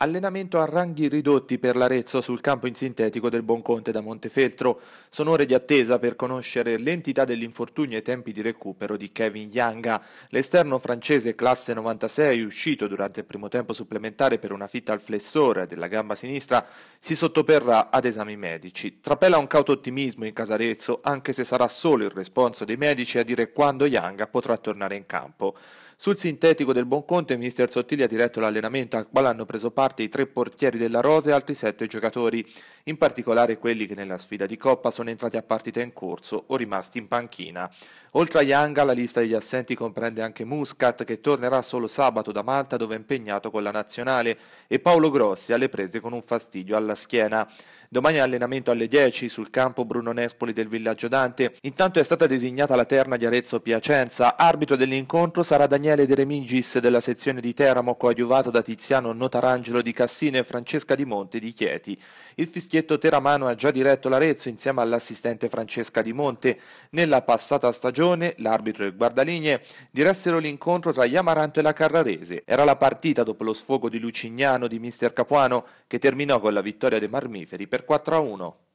Allenamento a ranghi ridotti per l'Arezzo sul campo in sintetico del Buonconte da Montefeltro. Sono ore di attesa per conoscere l'entità dell'infortunio e i tempi di recupero di Kevin Yanga. L'esterno francese classe 96, uscito durante il primo tempo supplementare per una fitta al flessore della gamba sinistra, si sottoperrà ad esami medici. Trapela un cauto ottimismo in casa Arezzo, anche se sarà solo il responso dei medici a dire quando Yanga potrà tornare in campo. Sul sintetico del il mister Sottili ha diretto l'allenamento al quale hanno preso parte parte i tre portieri della Rosa e altri sette giocatori, in particolare quelli che nella sfida di Coppa sono entrati a partita in corso o rimasti in panchina. Oltre a Yanga, la lista degli assenti comprende anche Muscat, che tornerà solo sabato da Malta, dove è impegnato con la nazionale, e Paolo Grossi alle prese con un fastidio alla schiena. Domani allenamento alle 10 sul campo Bruno Nespoli del Villaggio Dante. Intanto è stata designata la terna di Arezzo Piacenza. Arbitro dell'incontro sarà Daniele De Remingis della sezione di Teramo, coadiuvato da Tiziano Notarangelo Carlo di Cassino e Francesca Di Monte di Chieti. Il fischietto teramano ha già diretto l'Arezzo insieme all'assistente Francesca Di Monte. Nella passata stagione l'arbitro e il guardaligne diressero l'incontro tra Iamaranto e la Carrarese. Era la partita dopo lo sfogo di Lucignano di mister Capuano che terminò con la vittoria dei Marmiferi per 4-1.